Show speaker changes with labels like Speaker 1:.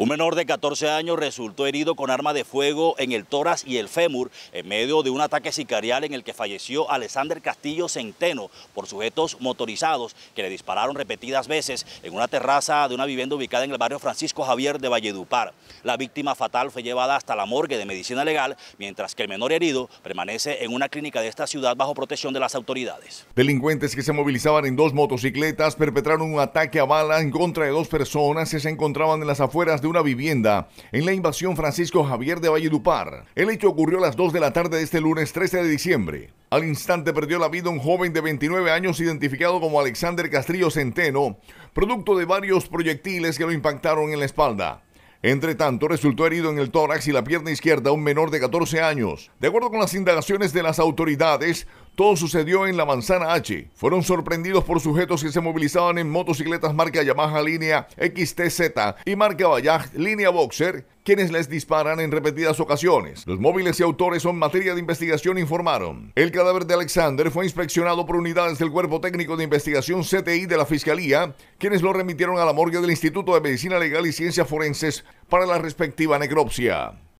Speaker 1: Un menor de 14 años resultó herido con arma de fuego en el tórax y el fémur en medio de un ataque sicarial en el que falleció Alexander Castillo Centeno por sujetos motorizados que le dispararon repetidas veces en una terraza de una vivienda ubicada en el barrio Francisco Javier de Valledupar. La víctima fatal fue llevada hasta la morgue de medicina legal, mientras que el menor herido permanece en una clínica de esta ciudad bajo protección de las autoridades.
Speaker 2: Delincuentes que se movilizaban en dos motocicletas perpetraron un ataque a bala en contra de dos personas que se encontraban en las afueras de una vivienda en la invasión Francisco Javier de Valledupar. El hecho ocurrió a las 2 de la tarde de este lunes 13 de diciembre. Al instante perdió la vida un joven de 29 años identificado como Alexander Castrillo Centeno, producto de varios proyectiles que lo impactaron en la espalda. Entre tanto, resultó herido en el tórax y la pierna izquierda un menor de 14 años. De acuerdo con las indagaciones de las autoridades, todo sucedió en la Manzana H. Fueron sorprendidos por sujetos que se movilizaban en motocicletas marca Yamaha línea XTZ y marca Bayaj línea Boxer, quienes les disparan en repetidas ocasiones. Los móviles y autores son materia de investigación, informaron. El cadáver de Alexander fue inspeccionado por unidades del Cuerpo Técnico de Investigación CTI de la Fiscalía, quienes lo remitieron a la morgue del Instituto de Medicina Legal y Ciencias Forenses para la respectiva necropsia.